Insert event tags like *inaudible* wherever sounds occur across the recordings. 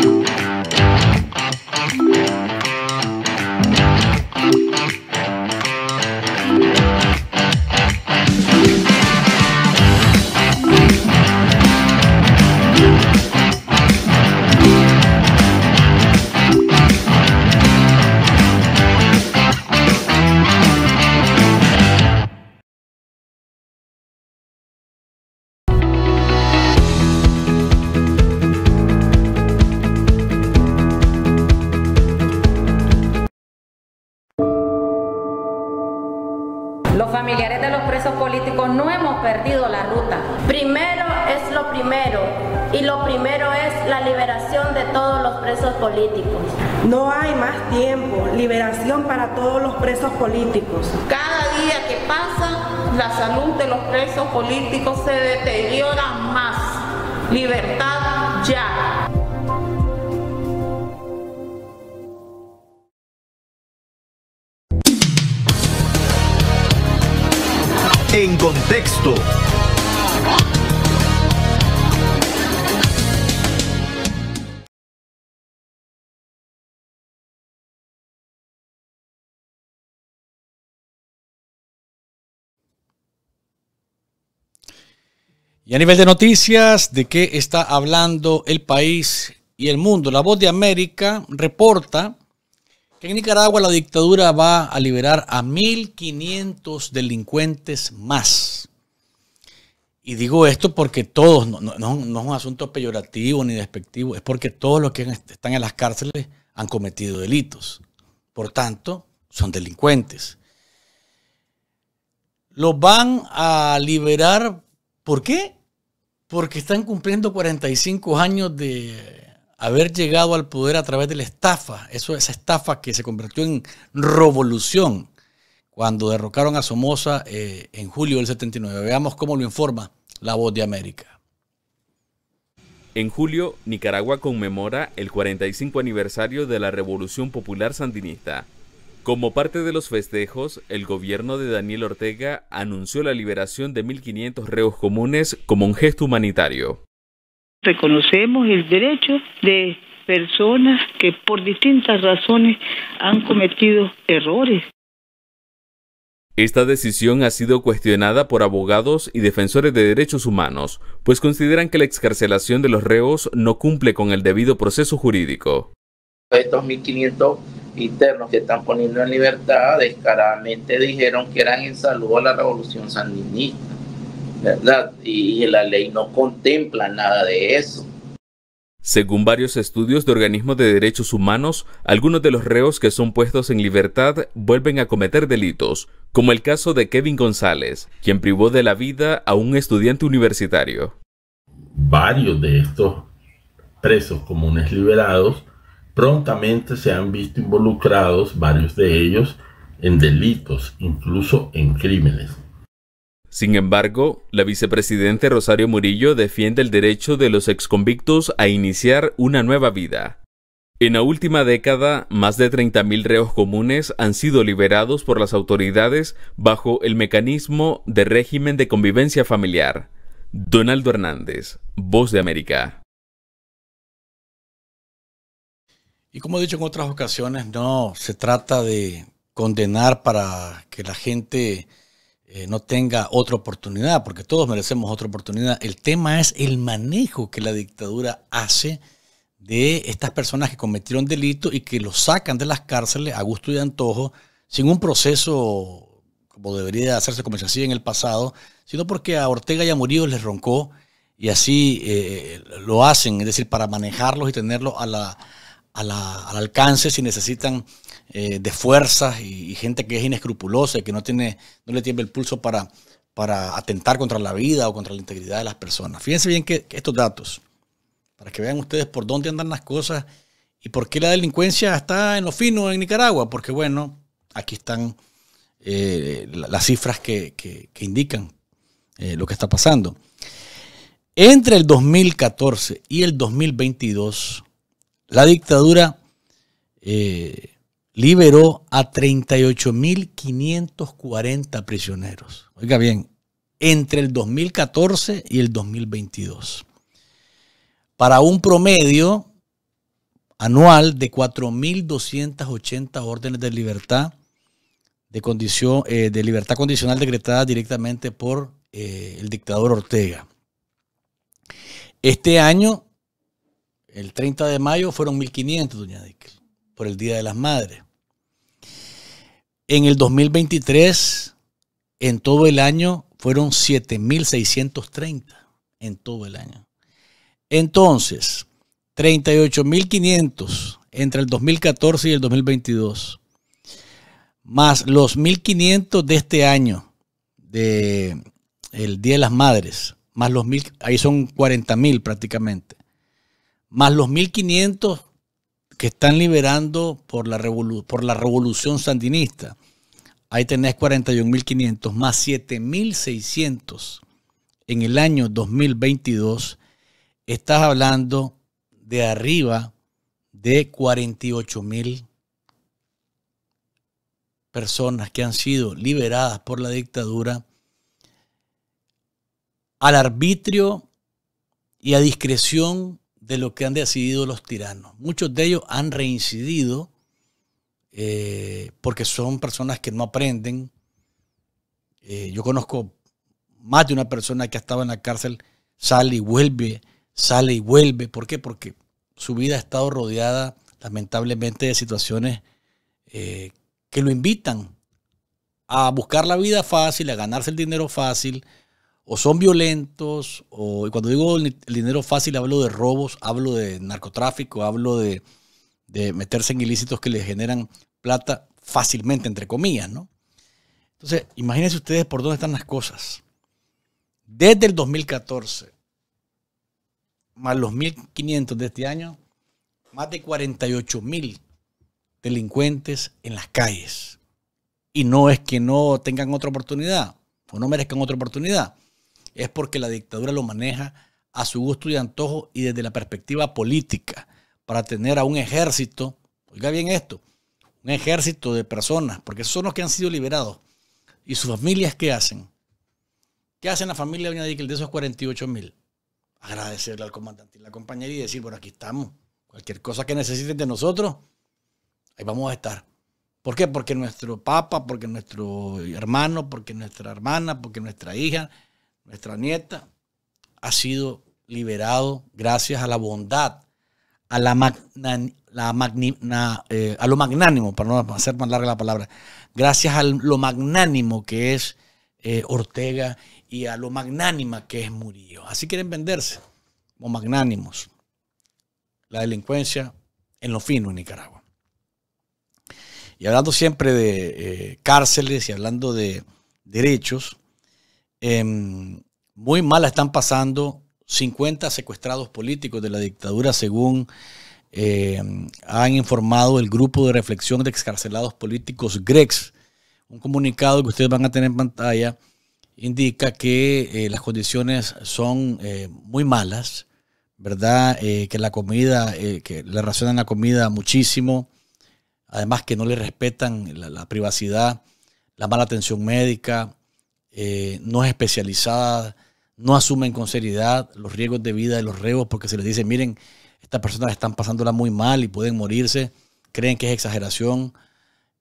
Thank you. Y a nivel de noticias, ¿de qué está hablando el país y el mundo? La voz de América reporta que en Nicaragua la dictadura va a liberar a 1.500 delincuentes más. Y digo esto porque todos, no, es un asunto peyorativo ni despectivo, es porque todos los que están en las cárceles han cometido delitos. Por tanto, son delincuentes. Los van a liberar, ¿por qué? porque están cumpliendo 45 años de haber llegado al poder a través de la estafa, esa estafa que se convirtió en revolución cuando derrocaron a Somoza eh, en julio del 79. Veamos cómo lo informa La Voz de América. En julio, Nicaragua conmemora el 45 aniversario de la Revolución Popular Sandinista, como parte de los festejos, el gobierno de Daniel Ortega anunció la liberación de 1.500 reos comunes como un gesto humanitario. Reconocemos el derecho de personas que por distintas razones han cometido errores. Esta decisión ha sido cuestionada por abogados y defensores de derechos humanos, pues consideran que la excarcelación de los reos no cumple con el debido proceso jurídico. Estos internos que están poniendo en libertad descaradamente dijeron que eran en salud a la revolución sandinista, ¿verdad? Y, y la ley no contempla nada de eso. Según varios estudios de organismos de derechos humanos, algunos de los reos que son puestos en libertad vuelven a cometer delitos, como el caso de Kevin González, quien privó de la vida a un estudiante universitario. Varios de estos presos comunes liberados Prontamente se han visto involucrados varios de ellos en delitos, incluso en crímenes. Sin embargo, la vicepresidente Rosario Murillo defiende el derecho de los exconvictos a iniciar una nueva vida. En la última década, más de 30.000 reos comunes han sido liberados por las autoridades bajo el mecanismo de régimen de convivencia familiar. Donaldo Hernández, Voz de América. Y como he dicho en otras ocasiones, no se trata de condenar para que la gente eh, no tenga otra oportunidad, porque todos merecemos otra oportunidad. El tema es el manejo que la dictadura hace de estas personas que cometieron delitos y que los sacan de las cárceles a gusto y antojo, sin un proceso como debería hacerse como se hacía en el pasado, sino porque a Ortega y a Murillo les roncó y así eh, lo hacen, es decir, para manejarlos y tenerlos a la al alcance si necesitan eh, de fuerzas y, gente que es inescrupulosa y que no, tiene, no le tiembla el pulso para, para atentar contra la vida o contra la integridad de las personas. Fíjense bien que, estos datos, para que vean ustedes por dónde andan las cosas y por qué la delincuencia está en lo fino en Nicaragua, porque bueno, aquí están eh, las cifras que, indican eh, lo que está pasando. Entre el 2014 y el 2022, la dictadura eh, liberó a 38.540 prisioneros. Oiga bien, entre el 2014 y el 2022. Para un promedio anual de 4.280 órdenes de libertad de, condición, eh, de libertad condicional decretada directamente por eh, el dictador Ortega. Este año el 30 de mayo fueron 1.500, doña Díquel, por el Día de las Madres. En el 2023, en todo el año, fueron 7.630, en todo el año. Entonces, 38.500 entre el 2014 y el 2022, más los 1.500 de este año, de Día de las Madres, más los 1.000, ahí son 40.000 prácticamente más los 1.500 que están liberando por la, por la revolución sandinista. Ahí tenés 41.500 más 7.600 en el año 2022. Estás hablando de arriba de 48.000 personas que han sido liberadas por la dictadura al arbitrio y a discreción de lo que han decidido los tiranos. Muchos de ellos han reincidido eh, porque son personas que no aprenden. Eh, yo conozco más de una persona que ha estado en la cárcel, sale y vuelve, sale y vuelve. ¿Por qué? Porque su vida ha estado rodeada lamentablemente de situaciones eh, que lo invitan a buscar la vida fácil, a ganarse el dinero fácil, o son violentos, o y cuando digo el dinero fácil hablo de robos, hablo de narcotráfico, hablo de, de meterse en ilícitos que les generan plata fácilmente, entre comillas, ¿no? Entonces, imagínense ustedes por dónde están las cosas. Desde el 2014, más los 1.500 de este año, más de 48.000 delincuentes en las calles. Y no es que no tengan otra oportunidad, o no merezcan otra oportunidad es porque la dictadura lo maneja a su gusto y antojo y desde la perspectiva política, para tener a un ejército, oiga bien esto, un ejército de personas, porque son los que han sido liberados. ¿Y sus familias qué hacen? ¿Qué hacen la familia de de esos 48 mil? Agradecerle al comandante y la compañería y decir, bueno, aquí estamos. Cualquier cosa que necesiten de nosotros, ahí vamos a estar. ¿Por qué? Porque nuestro papa, porque nuestro hermano, porque nuestra hermana, porque nuestra hija, nuestra nieta, ha sido liberado gracias a la bondad, eh, a, lo magnánimo, para no hacer más larga la palabra, gracias a lo magnánimo que es eh, Ortega y a lo magnánima que es Murillo. Así quieren venderse, como magnánimos, la delincuencia en lo fino en Nicaragua. Y hablando siempre de eh, cárceles y hablando de derechos, Em, muy mal están pasando 50 secuestrados políticos de la dictadura, según em, han informado el grupo de reflexión de excarcelados políticos GREX. Un comunicado que ustedes van a tener en pantalla indica que eh, las condiciones son eh, muy malas, ¿verdad? Eh, que la comida, que le racionan la comida muchísimo, además que no le respetan la privacidad, la mala atención médica, eh, no es especializada, no asumen con seriedad los riesgos de vida de los rebos, porque se les dice, miren, estas personas están pasándola muy mal y pueden morirse, creen que es exageración.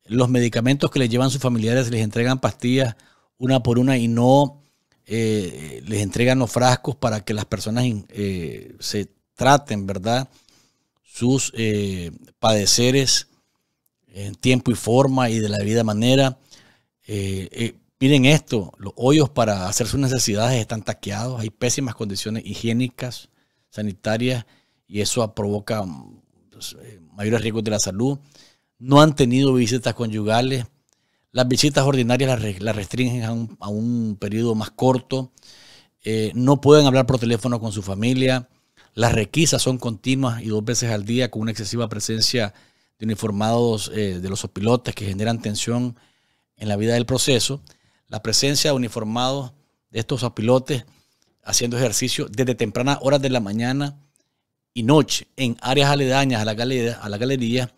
Los medicamentos que les llevan sus familiares les entregan pastillas una por una y no eh, les entregan los frascos para que las personas eh, se traten, ¿verdad? Sus padeceres en tiempo y forma y de la debida manera. Miren esto, los hoyos para hacer sus necesidades están taqueados, hay pésimas condiciones higiénicas, sanitarias, y eso provoca mm, pues, eh, mayores riesgos de la salud. No han tenido visitas conyugales. Las visitas ordinarias las, restringen a un, periodo más corto. Eh, no pueden hablar por teléfono con su familia. Las requisas son continuas y dos veces al día con una excesiva presencia de uniformados eh, de los pilotes que generan tensión en la vida del proceso la presencia de uniformados de estos pilotes haciendo ejercicio desde tempranas horas de la mañana y noche en áreas aledañas a la galería, a la galería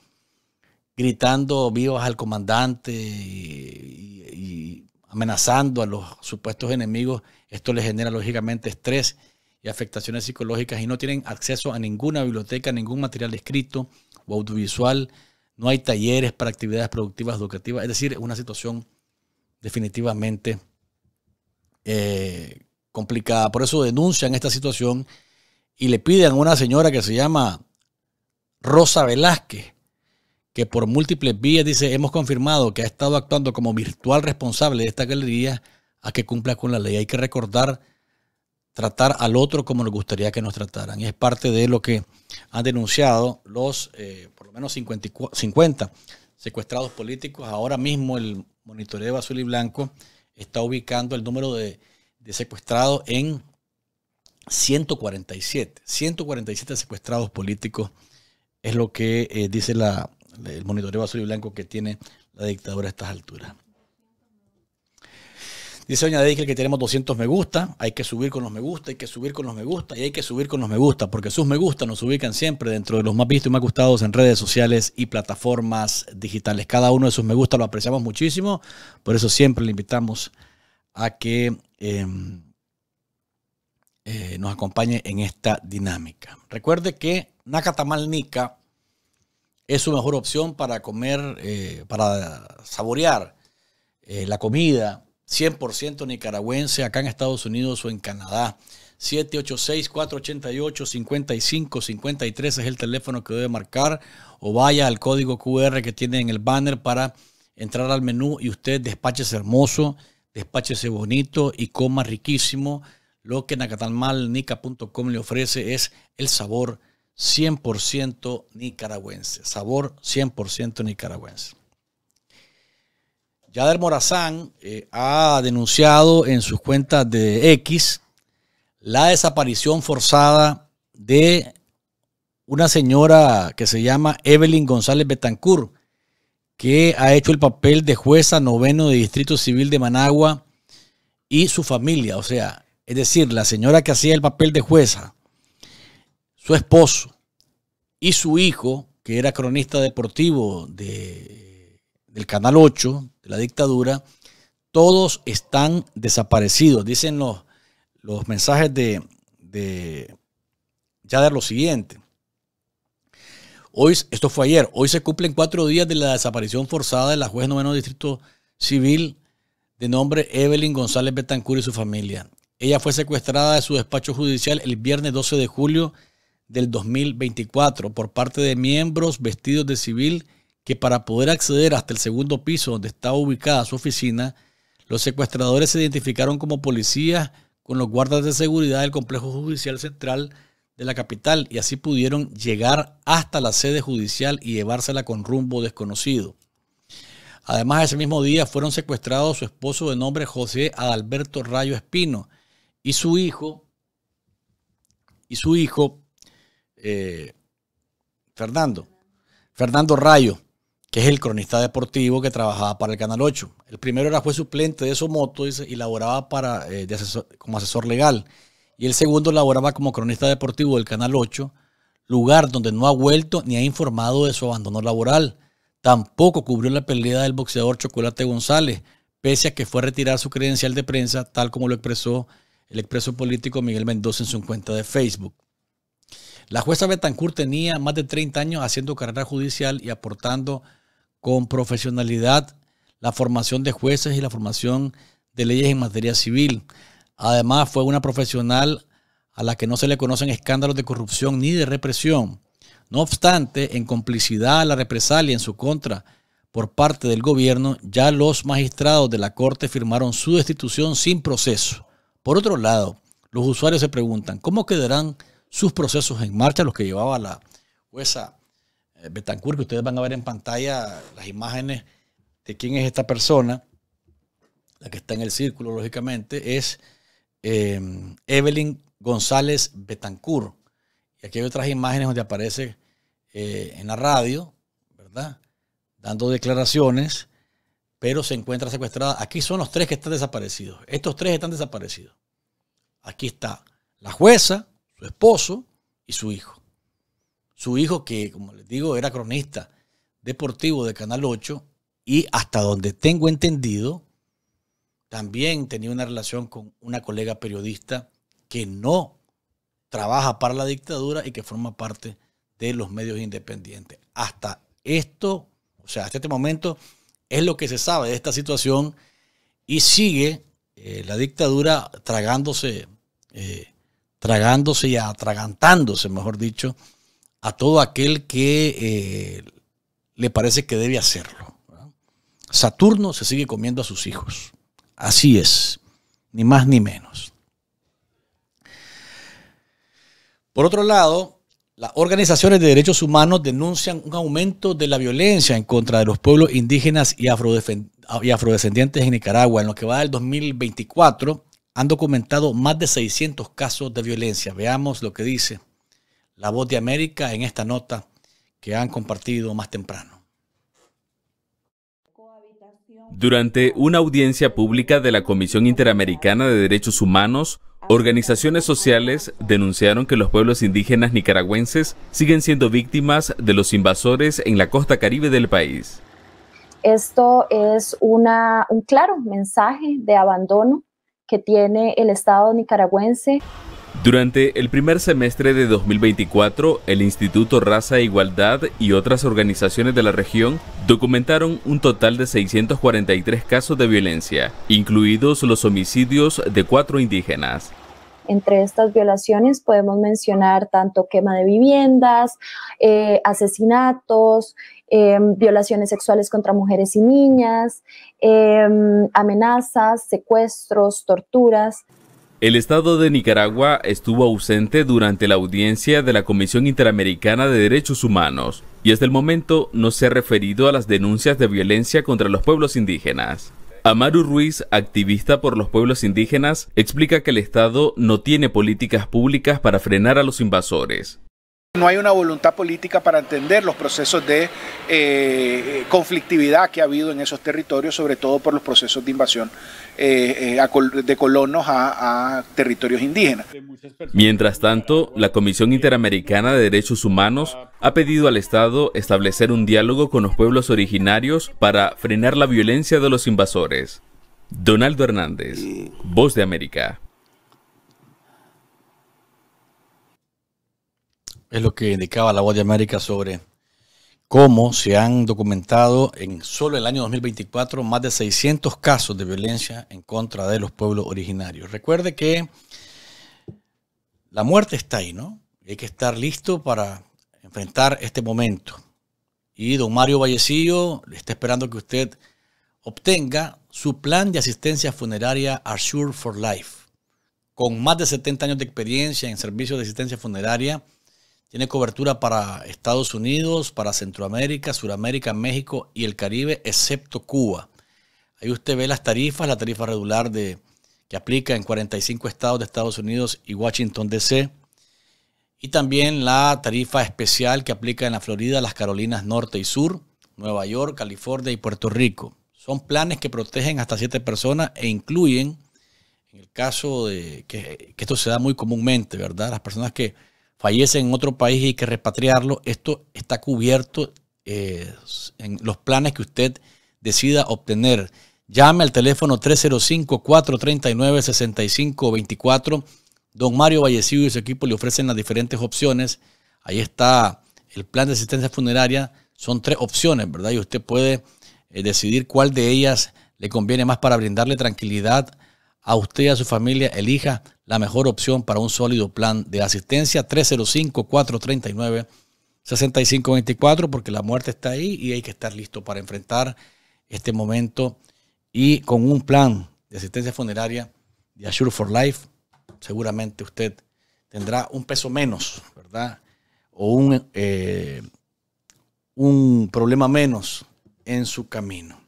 gritando vivas al comandante y, amenazando a los supuestos enemigos. Esto les genera lógicamente estrés y afectaciones psicológicas y no tienen acceso a ninguna biblioteca, ningún material escrito o audiovisual. No hay talleres para actividades productivas educativas. Es decir, una situación definitivamente eh, complicada. Por eso denuncian esta situación y le piden a una señora que se llama Rosa Velázquez, que por múltiples vías dice, hemos confirmado que ha estado actuando como virtual responsable de esta galería a que cumpla con la ley. Hay que recordar tratar al otro como le gustaría que nos trataran. Y es parte de lo que han denunciado los, eh, por lo menos 50 secuestrados políticos. Ahora mismo el monitoreo azul y blanco está ubicando el número de, de secuestrados en 147. 147 secuestrados políticos es lo que eh, dice la, el monitoreo azul y blanco que tiene la dictadura a estas alturas. Dice Doña Deikel que tenemos 200 me gusta, hay que subir con los me gusta, hay que subir con los me gusta y hay que subir con los me gusta, porque sus me gusta nos ubican siempre dentro de los más vistos y más gustados en redes sociales y plataformas digitales. Cada uno de sus me gusta lo apreciamos muchísimo, por eso siempre le invitamos a que em, eh, nos acompañe en esta dinámica. Recuerde que Nakatamal Nika es su mejor opción para comer, eh, para saborear eh, la comida 100% nicaragüense acá en Estados Unidos o en Canadá. 786-488-5553 es el teléfono que debe marcar o vaya al código QR que tiene en el banner para entrar al menú y usted despáchese hermoso, despáchese bonito y coma riquísimo. Lo que nacatalmalnica.com le ofrece es el sabor 100% nicaragüense, sabor 100% nicaragüense. Yader Morazán eh, ha denunciado en sus cuentas de X la desaparición forzada de una señora que se llama Evelyn González Betancourt, que ha hecho el papel de jueza noveno de Distrito Civil de Managua y su familia. O sea, es decir, la señora que hacía el papel de jueza, su esposo y su hijo, que era cronista deportivo de el Canal 8, de la dictadura, todos están desaparecidos. Dicen los, los mensajes de, de Yader lo siguiente. Hoy, esto fue ayer, hoy se cumplen cuatro días de la desaparición forzada de la juez noveno distrito civil de nombre Evelyn González Betancourt y su familia. Ella fue secuestrada de su despacho judicial el viernes 12 de julio del 2024 por parte de miembros vestidos de civil que para poder acceder hasta el segundo piso donde estaba ubicada su oficina, los secuestradores se identificaron como policías con los guardas de seguridad del Complejo Judicial Central de la capital y así pudieron llegar hasta la sede judicial y llevársela con rumbo desconocido. Además, ese mismo día fueron secuestrados su esposo de nombre José Adalberto Rayo Espino y su hijo, y su hijo, eh, Fernando, Fernando Rayo, que es el cronista deportivo que trabajaba para el Canal 8. El primero era juez suplente de Somoto y laboraba para, eh, como asesor legal. Y el segundo laboraba como cronista deportivo del Canal 8, lugar donde no ha vuelto ni ha informado de su abandono laboral. Tampoco cubrió la pelea del boxeador Chocolate González, pese a que fue a retirar su credencial de prensa, tal como lo expresó el expreso político Miguel Mendoza en su cuenta de Facebook. La jueza Betancourt tenía más de 30 años haciendo carrera judicial y aportando con profesionalidad la formación de jueces y la formación de leyes en materia civil. Además, fue una profesional a la que no se le conocen escándalos de corrupción ni de represión. No obstante, en complicidad a la represalia en su contra por parte del gobierno, ya los magistrados de la Corte firmaron su destitución sin proceso. Por otro lado, los usuarios se preguntan, ¿cómo quedarán sus procesos en marcha, los que llevaba la jueza eh, Betancourt, que ustedes van a ver en pantalla las imágenes de quién es esta persona, la que está en el círculo, lógicamente, es eh, Evelyn González Betancourt. Y aquí hay otras imágenes donde aparece eh, en la radio, ¿verdad? Dando declaraciones, pero se encuentra secuestrada. Aquí son los tres que están desaparecidos. Estos tres están desaparecidos. Aquí está la jueza, su esposo y su hijo su hijo, que como les digo, era cronista deportivo de Canal 8 y hasta donde tengo entendido, también tenía una relación con una colega periodista que no trabaja para la dictadura y que forma parte de los medios independientes. Hasta esto, o sea, hasta este momento es lo que se sabe de esta situación y sigue eh, la dictadura tragándose, eh, tragándose y atragantándose, mejor dicho, a todo aquel que eh, le parece que debe hacerlo. Saturno se sigue comiendo a sus hijos. Así es, ni más ni menos. Por otro lado, las organizaciones de derechos humanos denuncian un aumento de la violencia en contra de los pueblos indígenas y, y, afrodescendientes en Nicaragua. En lo que va del 2024, han documentado más de 600 casos de violencia. Veamos lo que dice la voz de América en esta nota que han compartido más temprano. Durante una audiencia pública de la Comisión Interamericana de Derechos Humanos, organizaciones sociales denunciaron que los pueblos indígenas nicaragüenses siguen siendo víctimas de los invasores en la costa caribe del país. Esto es una, un claro mensaje de abandono que tiene el Estado nicaragüense durante el primer semestre de 2024, el Instituto Raza e Igualdad y otras organizaciones de la región documentaron un total de 643 casos de violencia, incluidos los homicidios de cuatro indígenas. Entre estas violaciones podemos mencionar tanto quema de viviendas, eh, asesinatos, em, violaciones sexuales contra mujeres y niñas, em, amenazas, secuestros, torturas. El Estado de Nicaragua estuvo ausente durante la audiencia de la Comisión Interamericana de Derechos Humanos y hasta el momento no se ha referido a las denuncias de violencia contra los pueblos indígenas. Amaru Ruiz, activista por los pueblos indígenas, explica que el Estado no tiene políticas públicas para frenar a los invasores. No hay una voluntad política para entender los procesos de eh, conflictividad que ha habido en esos territorios, sobre todo por los procesos de invasión eh, eh, de colonos a, a territorios indígenas. Mientras tanto, la Comisión Interamericana de Derechos Humanos ha pedido al Estado establecer un diálogo con los pueblos originarios para frenar la violencia de los invasores. Donaldo Hernández, Voz de América. Es lo que indicaba la Voz de América sobre cómo se han documentado en solo el año 2024 más de 600 casos de violencia en contra de los pueblos originarios. Recuerde que la muerte está ahí, ¿no? Hay que estar listo para enfrentar este momento. Y don Mario Vallecillo está esperando que usted obtenga su plan de asistencia funeraria Assure for Life. Con más de 70 años de experiencia en servicios de asistencia funeraria, tiene cobertura para Estados Unidos, para Centroamérica, Suramérica, México y el Caribe, excepto Cuba. Ahí usted ve las tarifas, la tarifa regular de, que aplica en 45 estados de Estados Unidos y Washington, D.C. Y también la tarifa especial que aplica en la Florida, las Carolinas Norte y Sur, Nueva York, California y Puerto Rico. Son planes que protegen hasta siete personas e incluyen, en el caso de que, que esto se da muy comúnmente, ¿verdad? Las personas que fallece en otro país y hay que repatriarlo, esto está cubierto eh, en los planes que usted decida obtener. Llame al teléfono 305-439-6524. Don Mario Vallecido y su equipo le ofrecen las diferentes opciones. Ahí está el plan de asistencia funeraria. Son tres opciones, ¿verdad? Y usted puede eh, decidir cuál de ellas le conviene más para brindarle tranquilidad a usted y a su familia. Elija la mejor opción para un sólido plan de asistencia. 305-439-6524, porque la muerte está ahí y hay que estar listo para enfrentar este momento. Y con un plan de asistencia funeraria de Assure for Life, seguramente usted tendrá un peso menos, ¿verdad? O un, eh, un problema menos en su camino.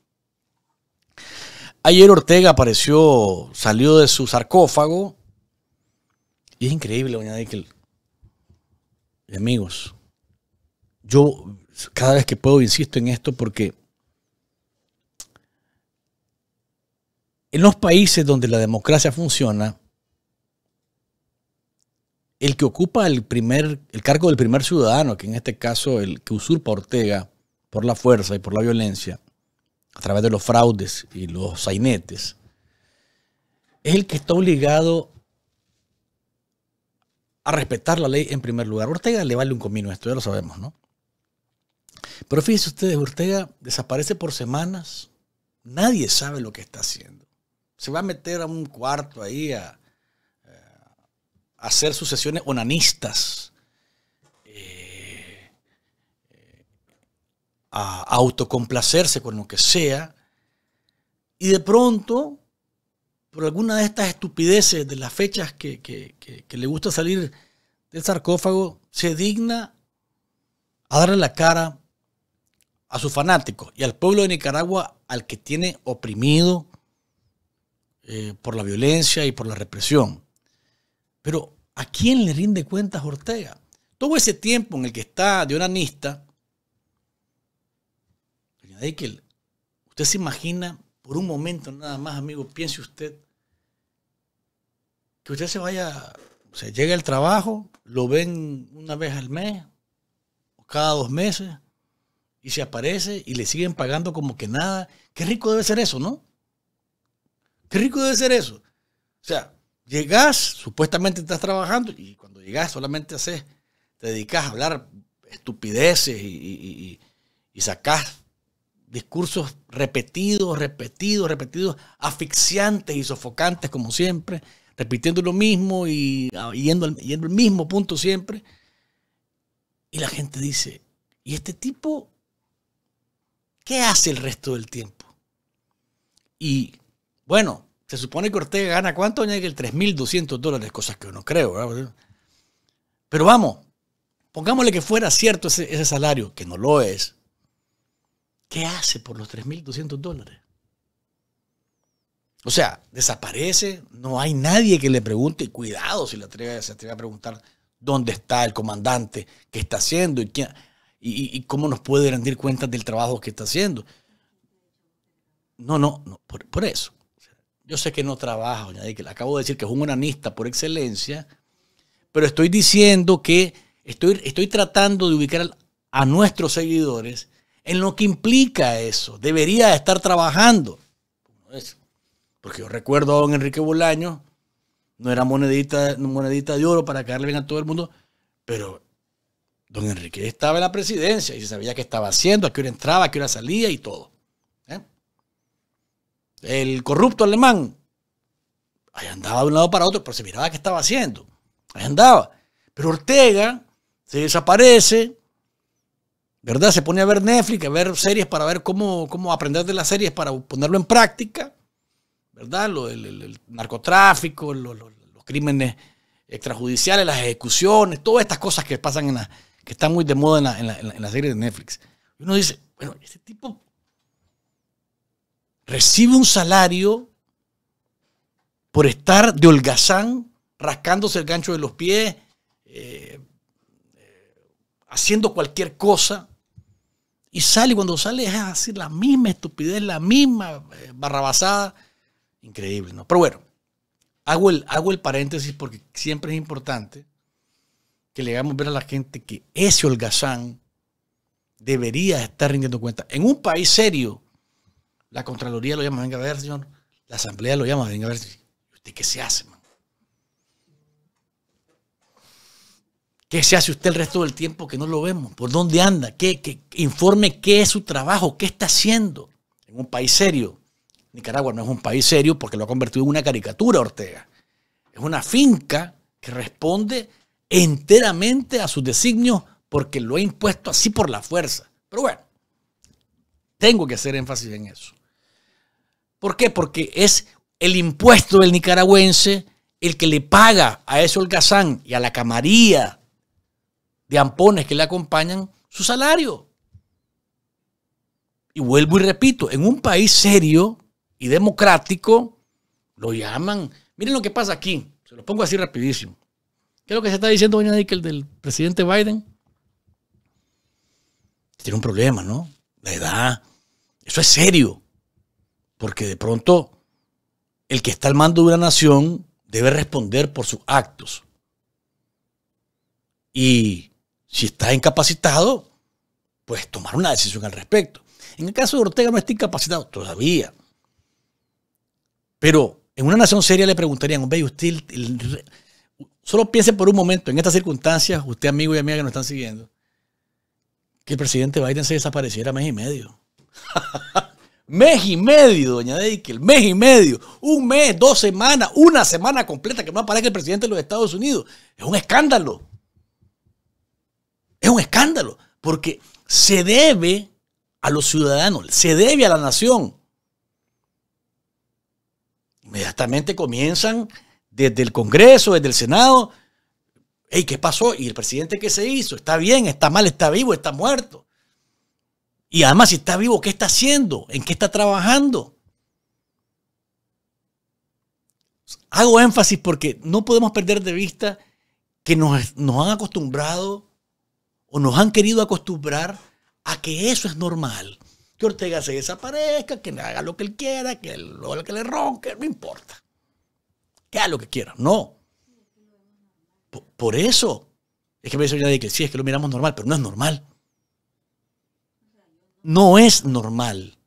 Ayer Ortega apareció, salió de su sarcófago y es increíble, doña Dekel. amigos, yo cada vez que puedo insisto en esto porque en los países donde la democracia funciona, el que ocupa el, primer, el cargo del primer ciudadano, que en este caso el que usurpa Ortega por la fuerza y por la violencia, a través de los fraudes y los sainetes, es el que está obligado a respetar la ley en primer lugar. Ortega le vale un comino esto, ya lo sabemos, ¿no? Pero fíjense ustedes, Ortega desaparece por semanas. Nadie sabe lo que está haciendo. Se va a meter a un cuarto ahí a, eh, hacer sucesiones onanistas, eh, eh, a autocomplacerse con lo que sea. Y de pronto por alguna de estas estupideces de las fechas que, le gusta salir del sarcófago, se digna a darle la cara a sus fanático y al pueblo de Nicaragua al que tiene oprimido eh, por la violencia y por la represión. Pero ¿a quién le rinde cuentas Ortega? Todo ese tiempo en el que está de unanista ¿usted se imagina por un momento nada más, amigo, piense usted que usted se vaya, o sea, llegue al trabajo, lo ven una vez al mes o cada dos meses y se aparece y le siguen pagando como que nada. Qué rico debe ser eso, ¿no? Qué rico debe ser eso. O sea, llegás, supuestamente estás trabajando y cuando llegas solamente haces, te dedicas a hablar estupideces y, y, y, y discursos repetidos, repetidos, repetidos, asfixiantes y sofocantes como siempre, repitiendo lo mismo y ah, yendo al, mismo punto siempre. Y la gente dice, ¿y este tipo qué hace el resto del tiempo? Y bueno, se supone que Ortega gana cuánto, que el 3.200 dólares, cosas que yo no creo. Pero vamos, pongámosle que fuera cierto ese salario, que no lo es, ¿Qué hace por los 3.200 dólares? O sea, desaparece, no hay nadie que le pregunte, cuidado si le atreve, se atreve a preguntar dónde está el comandante, qué está haciendo y, y, cómo nos puede rendir cuentas del trabajo que está haciendo. No, no, no por, eso. Yo sé que no trabaja, doña que le acabo de decir que es un humanista por excelencia, pero estoy diciendo que estoy, estoy tratando de ubicar a nuestros seguidores en lo que implica eso. Debería estar trabajando. Porque yo recuerdo a don Enrique Bolaño, no era monedita, monedita de oro para caerle bien a todo el mundo, pero don Enrique estaba en la presidencia y se sabía qué estaba haciendo, a qué hora entraba, a qué hora salía y todo. ¿eh? El corrupto alemán, ahí andaba de un lado para otro, pero se miraba qué estaba haciendo. Ahí andaba. Pero Ortega se desaparece, ¿verdad? Se pone a ver Netflix, a ver series para ver cómo, cómo aprender de las series para ponerlo en práctica, ¿verdad? Lo, el, narcotráfico, los crímenes extrajudiciales, las ejecuciones, todas estas cosas que pasan en la, que están muy de moda en la, en serie de Netflix. uno dice, bueno, este tipo recibe un salario por estar de holgazán, rascándose el gancho de los pies, eh, eh, haciendo cualquier cosa y sale, y cuando sale es así, la misma estupidez, la misma eh, barrabasada. Increíble, ¿no? Pero bueno, hago el, hago el paréntesis porque siempre es importante que le hagamos ver a la gente que ese holgazán debería estar rindiendo cuenta. En un país serio, la Contraloría lo llama, venga a ver, señor. La Asamblea lo llama, venga a ver. ¿Usted qué se hace? ¿Qué se hace usted el resto del tiempo que no lo vemos? ¿Por dónde anda? ¿Qué, informe qué es su trabajo, qué está haciendo en un país serio. Nicaragua no es un país serio porque lo ha convertido en una caricatura Ortega. Es una finca que responde enteramente a sus designios porque lo ha impuesto así por la fuerza. Pero bueno, tengo que hacer énfasis en eso. ¿Por qué? Porque es el impuesto del nicaragüense el que le paga a ese holgazán y a la camarilla de ampones que le acompañan su salario. Y vuelvo y repito, en un país serio y democrático, lo llaman. Miren lo que pasa aquí, se lo pongo así rapidísimo. ¿Qué es lo que se está diciendo doña el del presidente Biden? Tiene un problema, ¿no? La edad. Eso es serio. Porque de pronto el que está al mando de una nación debe responder por sus actos. Y si está incapacitado, pues tomar una decisión al respecto. En el caso de Ortega no está incapacitado todavía. Pero en una nación seria le preguntarían, hombre, usted, solo piense por un momento, en estas circunstancias, usted amigo y amiga que nos están siguiendo, que el presidente Biden se desapareciera mes y medio. *laughs* mes y medio, doña Deikel, mes y medio, un mes, dos semanas, una semana completa que no aparezca el presidente de los Estados Unidos. Es un escándalo un escándalo, porque se debe a los ciudadanos, se debe a la nación. Inmediatamente comienzan desde el Congreso, desde el Senado. Hey, ¿qué pasó? ¿Y el presidente qué se hizo? ¿Está bien? ¿Está mal? ¿Está vivo? ¿Está muerto? Y además, si está vivo, ¿qué está haciendo? ¿En qué está trabajando? Hago énfasis porque no podemos perder de vista que nos, nos han acostumbrado o nos han querido acostumbrar a que eso es normal. Que Ortega se desaparezca, que haga lo que él quiera, que, lo, que le ronque, no importa. Que haga lo que quiera. No. Por, eso. Es que me dice de que sí, es que lo miramos normal, pero no es normal. No es normal.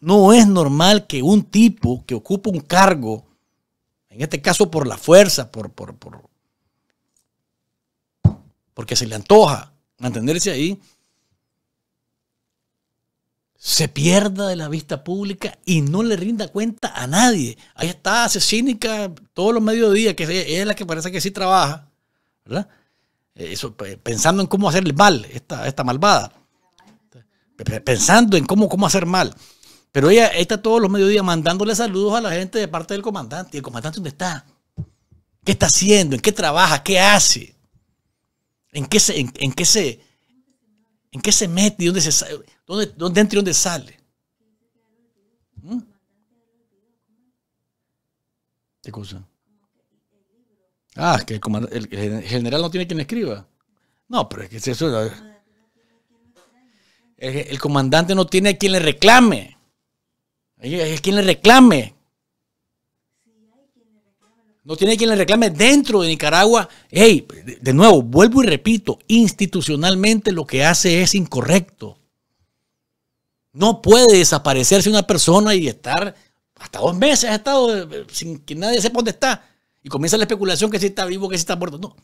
No es normal que un tipo que ocupa un cargo, en este caso por la fuerza, por, por, por porque se le antoja, mantenerse ahí, se pierda de la vista pública y no le rinda cuenta a nadie. Ahí está, hace cínica todos los mediodías, que es la que parece que sí trabaja, ¿verdad? Eh, eso, pensando en cómo hacerle mal esta, esta malvada. Pensando en cómo, cómo hacer mal. Pero ella, está todos los mediodías mandándole saludos a la gente de parte del comandante. ¿Y el comandante dónde está? ¿Qué está haciendo? ¿En qué trabaja? ¿Qué hace? ¿En qué se, en, qué se, en qué se mete? ¿Dónde, se, dónde, dónde entra y dónde sale? ¿Mm? ¿Qué cosa? Ah, que el, general no tiene quien escriba. No, pero es que eso. Es, el, comandante no tiene a quien le reclame. Es quien le reclame. No tiene quien le reclame dentro de Nicaragua. Hey, de nuevo, vuelvo y repito, institucionalmente lo que hace es incorrecto. No puede desaparecerse una persona y estar hasta dos meses ha estado eh, sin que nadie sepa dónde está. Y comienza la especulación que si está vivo, que si está muerto. No.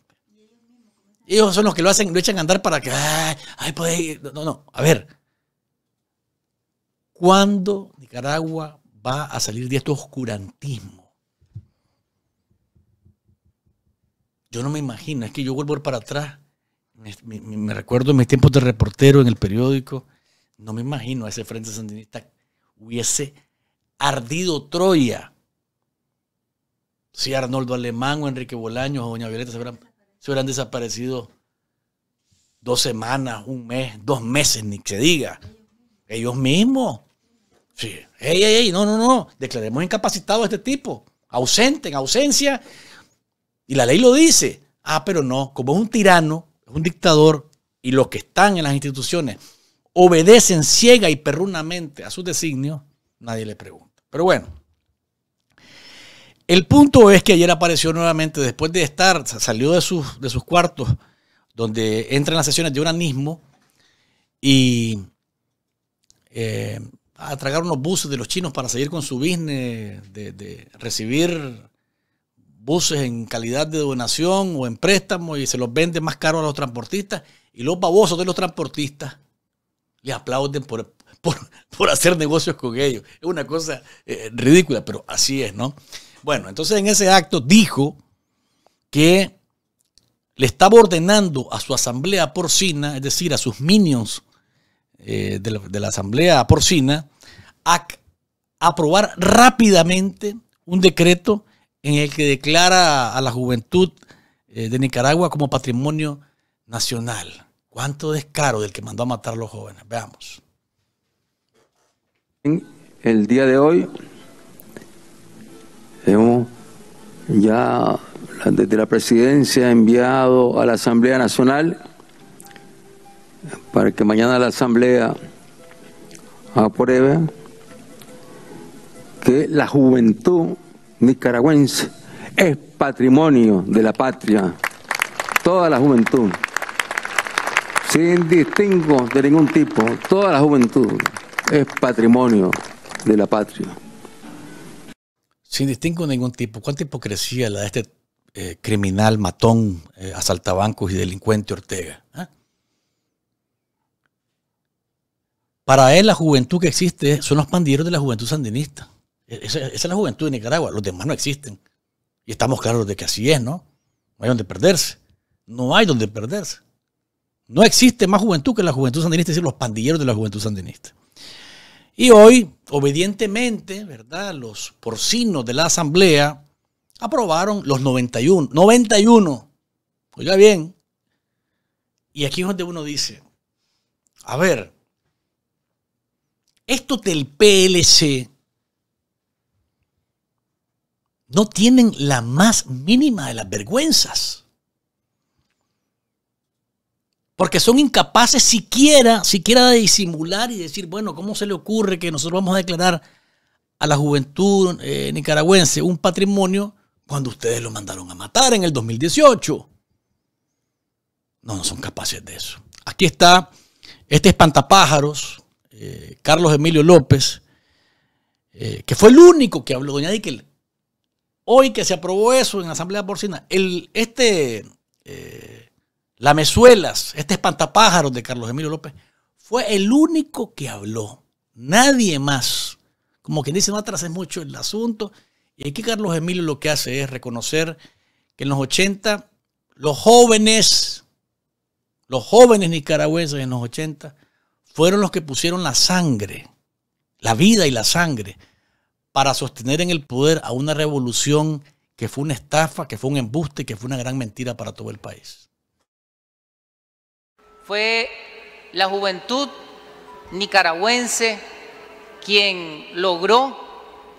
Ellos son los que lo hacen, lo echan a andar para que, No, no. A ver. ¿Cuándo Nicaragua va a salir de este oscurantismo? Yo no me imagino, es que yo vuelvo para atrás. Me recuerdo mis tiempos de reportero en el periódico. No me imagino a ese frente sandinista hubiese ardido Troya. Si Arnoldo Alemán o Enrique Bolaños o Doña Violeta se hubieran, desaparecido dos semanas, un mes, dos meses, ni que se diga. Ellos mismos. Sí. Ey, ey, ey, no, no, no. Declaremos incapacitado a este tipo. Ausente, en ausencia y la ley lo dice. Ah, pero no, como es un tirano, es un dictador, y los que están en las instituciones obedecen ciega y perrunamente a sus designios, nadie le pregunta. Pero bueno, el punto es que ayer apareció nuevamente, después de estar, salió de sus, de sus cuartos, donde entran las sesiones de uranismo, y eh, a tragar unos buses de los chinos para seguir con su business, de recibir buses en calidad de donación o en préstamo y se los vende más caro a los transportistas. Y los babosos de los transportistas le aplauden por, por, hacer negocios con ellos. Es una cosa eh, ridícula, pero así es, ¿no? Bueno, entonces en ese acto dijo que le estaba ordenando a su asamblea porcina, es decir, a sus minions eh, de, la, asamblea porcina, a aprobar rápidamente un decreto en el que declara a la juventud eh, de Nicaragua como patrimonio nacional. ¿Cuánto descaro del que mandó a matar a los jóvenes? Veamos. El día de hoy hemos ya desde la presidencia enviado a la Asamblea Nacional para que mañana la Asamblea apruebe que la juventud nicaragüense es patrimonio de la patria, toda la juventud, sin distingo de ningún tipo, toda la juventud es patrimonio de la patria. Sin distingo de ningún tipo, ¿cuánta hipocresía la de este eh, criminal, matón, eh, asaltabancos y delincuente Ortega? Ah? Para él la juventud que existe son los pandilleros de la juventud sandinista. E-, esa, es la juventud de Nicaragua. Los demás no existen. Y estamos claros de que así es, ¿no? No hay donde perderse. No hay donde perderse. No existe más juventud que la juventud sandinista, es decir, los pandilleros de la juventud sandinista. Y hoy, obedientemente, ¿verdad? Los porcinos de la Asamblea aprobaron los 91. 91. Oiga bien. Y aquí es donde uno dice, a ver, esto del PLC no tienen la más mínima de las vergüenzas. Porque son incapaces siquiera, siquiera de disimular y decir, bueno, ¿cómo se le ocurre que nosotros vamos a declarar a la juventud eh, nicaragüense un patrimonio cuando ustedes lo mandaron a matar en el 2018? No, no son capaces de eso. Aquí está este espantapájaros, eh, Carlos Emilio López, eh, que fue el único que habló. Doña Díquel hoy que se aprobó eso en la Asamblea Porcina, el, este eh, Lamezuelas, este espantapájaros de Carlos Emilio López, fue el único que habló, nadie más. Como quien dice, no atrases mucho el asunto. Y aquí Carlos Emilio lo que hace es reconocer que en los 80 los jóvenes, los jóvenes nicaragüenses en los 80 fueron los que pusieron la sangre, la vida y la sangre para sostener en el poder a una revolución que fue una estafa, que fue un embuste, que fue una gran mentira para todo el país. Fue la juventud nicaragüense quien logró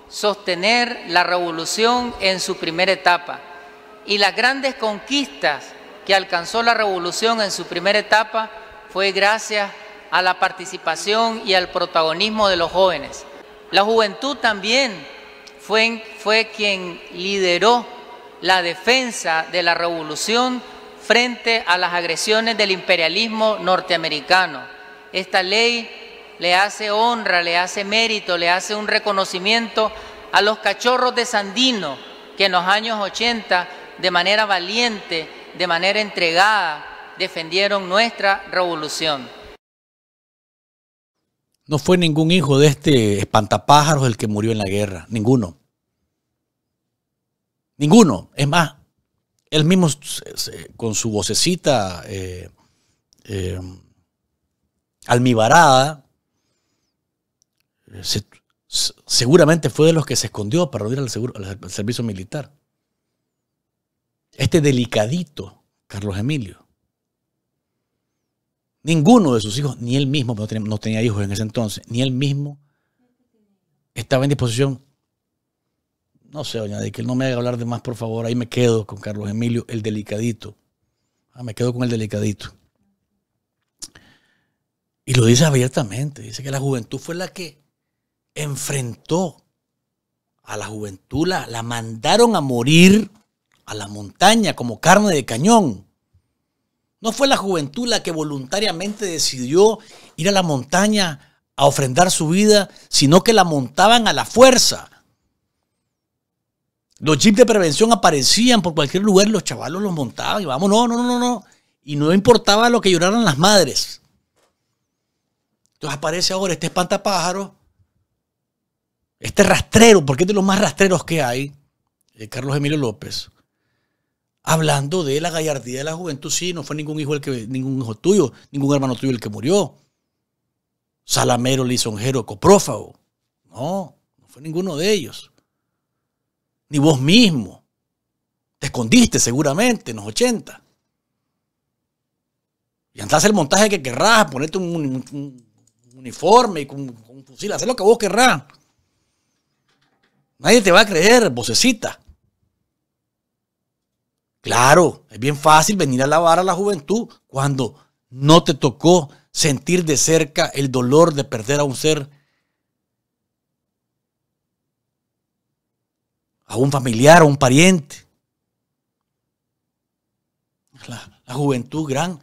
sostener la revolución en su primera etapa. Y las grandes conquistas que alcanzó la revolución en su primera etapa fue gracias a la participación y al protagonismo de los jóvenes. La juventud también fue, fue quien lideró la defensa de la revolución frente a las agresiones del imperialismo norteamericano. Esta ley le hace honra, le hace mérito, le hace un reconocimiento a los cachorros de Sandino que en los años 80 de manera valiente, de manera entregada, defendieron nuestra revolución. No fue ningún hijo de este espantapájaros el que murió en la guerra, ninguno. Ninguno. Es más, él mismo con su vocecita eh, eh, almibarada, seguramente fue de los que se escondió para ir al servicio militar. Este delicadito, Carlos Emilio, Ninguno de sus hijos, ni él mismo, no tenía, hijos en ese entonces, ni él mismo estaba en disposición. No sé, doña de que él no me haga hablar de más, por favor. Ahí me quedo con Carlos Emilio, el delicadito. Ah, me quedo con el delicadito. Y lo dice abiertamente. Dice que la juventud fue la que enfrentó a la juventud. la mandaron a morir a la montaña como carne de cañón. No fue la juventud la que voluntariamente decidió ir a la montaña a ofrendar su vida, sino que la montaban a la fuerza. Los chips de prevención aparecían por cualquier lugar, los chavalos los montaban y vamos, no, no, no, no. Y no importaba lo que lloraran las madres. Entonces aparece ahora este espantapájaro, este rastrero, porque es de los más rastreros que hay, eh, Carlos Emilio López, hablando de la gallardía de la juventud. Sí, no fue ningún hijo, el que, ningún hijo tuyo, ningún hermano tuyo el que murió. Salamero, lisonjero, coprófago. No, no fue ninguno de ellos. Ni vos mismo. Te escondiste seguramente en los 80. Y andás el montaje que querrás, ponerte un, uniforme y un fusil, hacer lo que vos querrás. Nadie te va a creer, vocecita. Claro, es bien fácil venir a lavar a la juventud cuando no te tocó sentir de cerca el dolor de perder a un ser, a un familiar, a un pariente. La, juventud gran.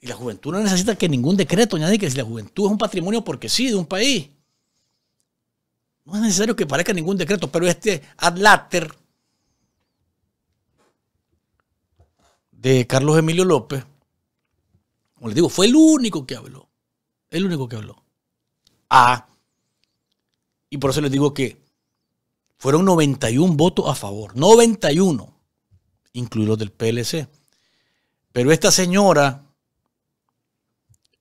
Y la juventud no necesita que ningún decreto nadie que si la juventud es un patrimonio porque sí, de un país. No es necesario que parezca ningún decreto, pero este ad de Carlos Emilio López, como les digo, fue el único que habló. El único que habló. Ah, y por eso les digo que fueron 91 votos a favor. 91, incluidos del PLC. Pero esta señora,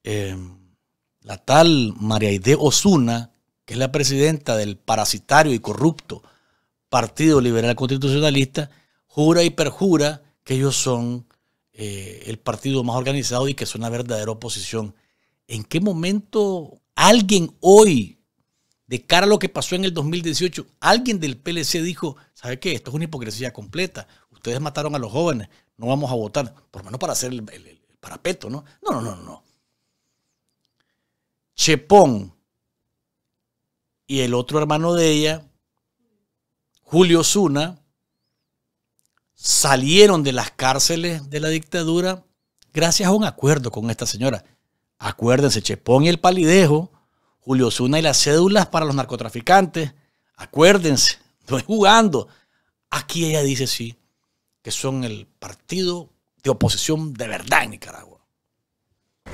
eh, la tal María Aide Osuna, que es la presidenta del parasitario y corrupto Partido Liberal Constitucionalista, jura y perjura que ellos son eh, el partido más organizado y que es una verdadera oposición. ¿En qué momento alguien hoy, de cara a lo que pasó en el 2018, alguien del PLC dijo, ¿sabe qué? Esto es una hipocresía completa. Ustedes mataron a los jóvenes, no vamos a votar, por lo menos para hacer el, parapeto, ¿no? No, no, no, no. Chepón y el otro hermano de ella, Julio Zuna, salieron de las cárceles de la dictadura gracias a un acuerdo con esta señora. Acuérdense, Chepón y el Palidejo, Julio Zuna y las cédulas para los narcotraficantes. Acuérdense, no es jugando. Aquí ella dice sí, que son el partido de oposición de verdad en Nicaragua.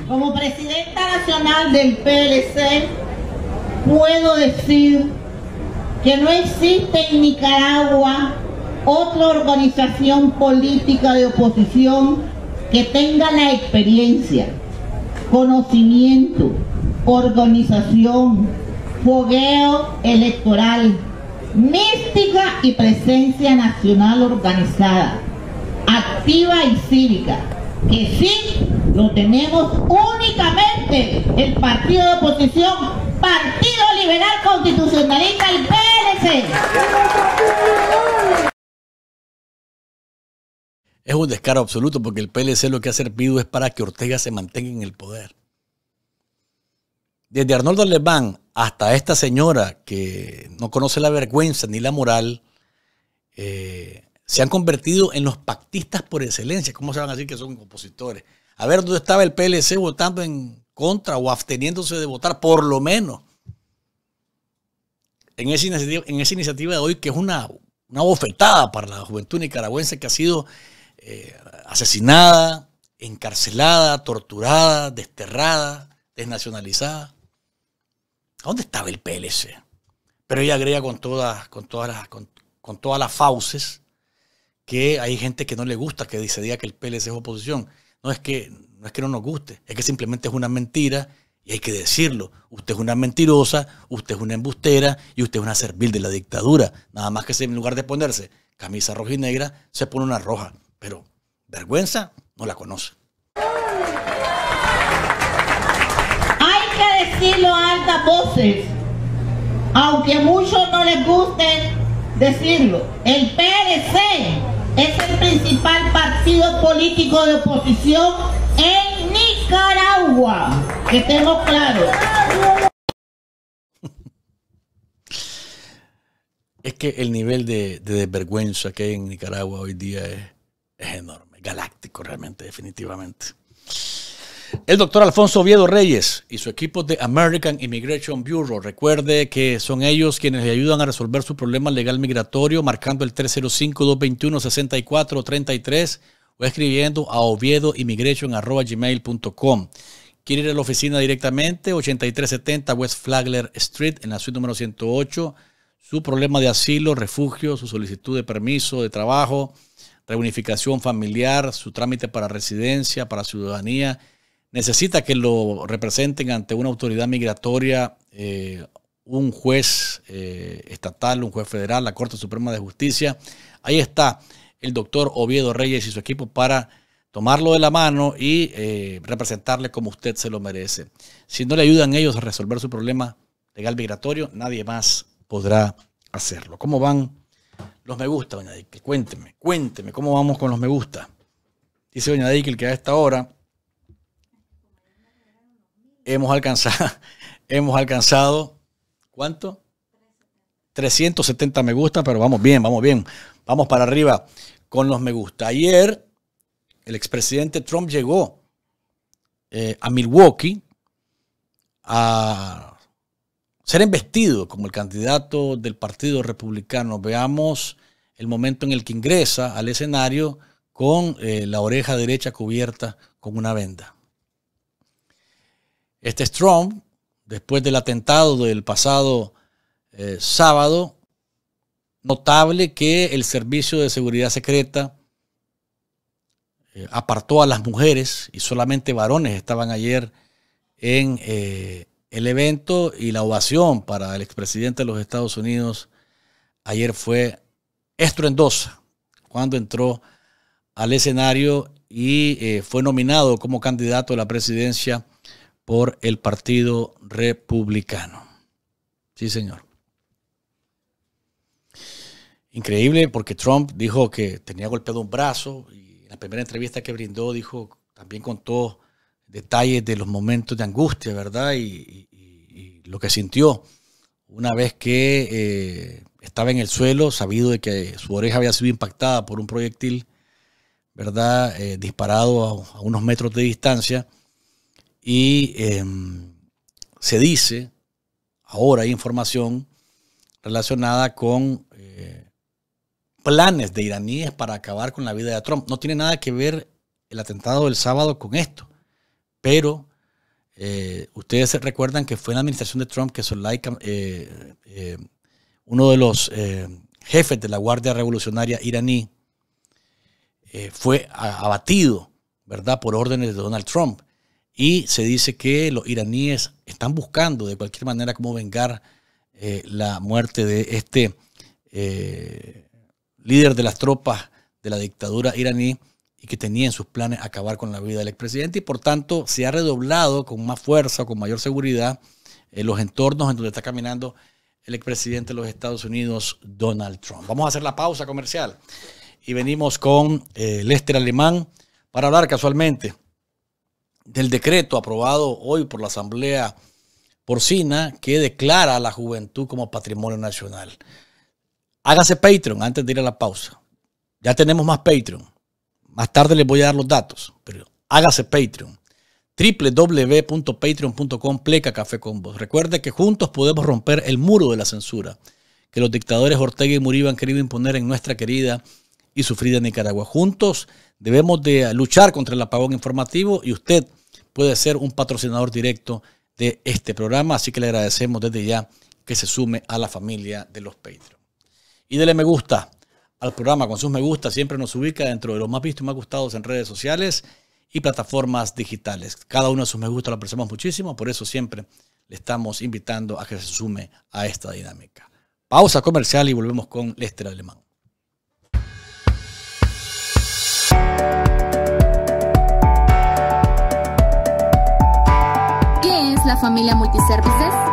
Como presidenta nacional del PLC, puedo decir que no existe en Nicaragua otra organización política de oposición que tenga la experiencia, conocimiento, organización, fogueo electoral, mística y presencia nacional organizada, activa y cívica, que sí lo tenemos únicamente el partido de oposición, Partido Liberal Constitucionalista, el PLC. Es un descaro absoluto porque el PLC lo que ha servido es para que Ortega se mantenga en el poder. Desde Arnoldo Leván hasta esta señora que no conoce la vergüenza ni la moral, eh, se han convertido en los pactistas por excelencia. ¿Cómo se van a decir que son compositores? A ver, ¿dónde estaba el PLC votando en contra o absteniéndose de votar, por lo menos? En esa iniciativa, de hoy, que es una, una bofetada para la juventud nicaragüense, que ha sido eh, asesinada, encarcelada, torturada, desterrada, desnacionalizada. ¿Dónde estaba el PLC? Pero ella agrega con todas, con todas las, con, todas las fauces que hay gente que no le gusta que dice que el PLC es oposición. No es que no es que no nos guste, es que simplemente es una mentira y hay que decirlo. Usted es una mentirosa, usted es una embustera y usted es una servil de la dictadura. Nada más que en lugar de ponerse camisa roja y negra, se pone una roja pero vergüenza no la conoce. Hay que decirlo a altas voces, aunque a muchos no les guste decirlo. El PDC es el principal partido político de oposición en Nicaragua, que estemos claros. Es que el nivel de, de desvergüenza que hay en Nicaragua hoy día es, es enorme, galáctico realmente, definitivamente. El doctor Alfonso Oviedo Reyes y su equipo de American Immigration Bureau. Recuerde que son ellos quienes le ayudan a resolver su problema legal migratorio marcando el 305-221-6433 o escribiendo a oviedoimmigration.com. Quiere ir a la oficina directamente, 8370 West Flagler Street, en la suite número 108. Su problema de asilo, refugio, su solicitud de permiso de trabajo, reunificación familiar, su trámite para residencia, para ciudadanía. Necesita que lo representen ante una autoridad migratoria, eh, un juez eh, estatal, un juez federal, la Corte Suprema de Justicia. Ahí está el doctor Oviedo Reyes y su equipo para tomarlo de la mano y eh, representarle como usted se lo merece. Si no le ayudan ellos a resolver su problema legal migratorio, nadie más podrá hacerlo. ¿Cómo van? Los me gusta, doña Dickel, cuénteme, cuénteme, ¿cómo vamos con los me gusta? Dice doña Dickel que a esta hora hemos alcanzado, *laughs* hemos alcanzado, ¿cuánto? 370 me gusta, pero vamos bien, vamos bien, vamos para arriba con los me gusta. Ayer el expresidente Trump llegó eh, a Milwaukee a ser investido como el candidato del Partido Republicano. Veamos el momento en el que ingresa al escenario con eh, la oreja derecha cubierta con una venda. Este Strong, después del atentado del pasado eh, sábado, notable que el Servicio de Seguridad Secreta eh, apartó a las mujeres y solamente varones estaban ayer en el evento y la ovación para el expresidente de los Estados Unidos ayer fue estruendosa cuando entró al escenario y eh, fue nominado como candidato a la presidencia por el Partido Republicano. Sí, señor. Increíble porque Trump dijo que tenía golpeado un brazo y en la primera entrevista que brindó dijo, también contó detalles de los momentos de angustia, ¿verdad? Y, lo que sintió una vez que eh, estaba en el suelo, sabido de que su oreja había sido impactada por un proyectil, ¿verdad? Eh, disparado a, unos metros de distancia. Y em, se dice, ahora hay información relacionada con eh, planes de iraníes para acabar con la vida de Trump. No tiene nada que ver el atentado del sábado con esto. Pero eh, ustedes recuerdan que fue en la administración de Trump que eh, eh, uno de los jefes de la Guardia Revolucionaria iraní, fue abatido, ¿verdad?, por órdenes de Donald Trump. Y se dice que los iraníes están buscando de cualquier manera cómo vengar la muerte de este líder de las tropas de la dictadura iraní, y que tenía en sus planes acabar con la vida del expresidente y por tanto se ha redoblado con más fuerza, con mayor seguridad, en los entornos en donde está caminando el expresidente de los Estados Unidos, Donald Trump. Vamos a hacer la pausa comercial y venimos con el eh, Lester Alemán para hablar casualmente del decreto aprobado hoy por la Asamblea Porcina que declara a la juventud como patrimonio nacional. Hágase Patreon antes de ir a la pausa. Ya tenemos más Patreon. Más tarde les voy a dar los datos, pero hágase Patreon www.patreon.com pleca café con Recuerde que juntos podemos romper el muro de la censura que los dictadores Ortega y Murillo han querido imponer en nuestra querida y sufrida Nicaragua. Juntos debemos de luchar contra el apagón informativo y usted puede ser un patrocinador directo de este programa, así que le agradecemos desde ya que se sume a la familia de los Patreon. Y dele me gusta al programa con sus me gusta, siempre nos ubica dentro de los más vistos y más gustados en redes sociales y plataformas digitales. Cada uno de sus me gusta lo apreciamos muchísimo, por eso siempre le estamos invitando a que se sume a esta dinámica. Pausa comercial y volvemos con Lester Alemán. ¿Qué es la familia Multiservices?